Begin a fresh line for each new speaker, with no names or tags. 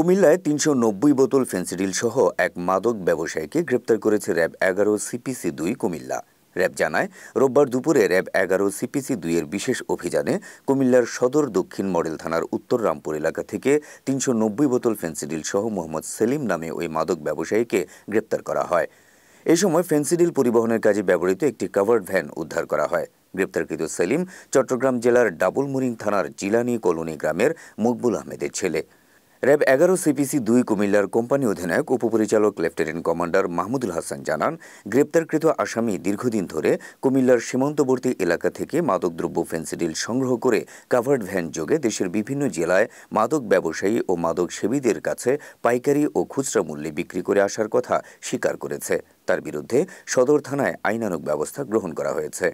কুমিল্লায় তিনশো নব্বই বোতল ফেন্সিডিল সহ এক মাদক ব্যবসায়ীকে গ্রেপ্তার করেছে র্যাব এগারো সিপিসি দুই কুমিল্লা র্যাব জানায় রোববার দুপুরে র্যাব এগারো সিপিসি দুইয়ের বিশেষ অভিযানে কুমিল্লার সদর দক্ষিণ মডেল থানার উত্তর রামপুর এলাকা থেকে তিনশো নব্বই বোতল ফেন্সিডিল সহ মোহাম্মদ সেলিম নামে ওই মাদক ব্যবসায়ীকে গ্রেপ্তার করা হয় এ সময় ফেন্সিডিল পরিবহনের কাজে ব্যবহৃত একটি কাভার্ড ভ্যান উদ্ধার করা হয় গ্রেপ্তারকৃত সেলিম চট্টগ্রাম জেলার ডাবলমুরিং থানার জিলানি কলোনি গ্রামের মকবুল আহমেদের ছেলে র্যাব এগারো সিপিসি দুই কুমিল্লার কোম্পানি অধিনায়ক উপপরিচালক লেফটেন্যান্ট কমান্ডার মাহমুদুল হাসান জানান গ্রেপ্তারকৃত আসামি দীর্ঘদিন ধরে কুমিল্লার সীমান্তবর্তী এলাকা থেকে মাদকদ্রব্য ফেন্সিডিল সংগ্রহ করে কাভার্ড ভ্যান যোগে দেশের বিভিন্ন জেলায় মাদক ব্যবসায়ী ও মাদক সেবীদের কাছে পাইকারি ও খুচরা মূল্যে বিক্রি করে আসার কথা স্বীকার করেছে তার বিরুদ্ধে সদর থানায় আইনানুক ব্যবস্থা গ্রহণ করা হয়েছে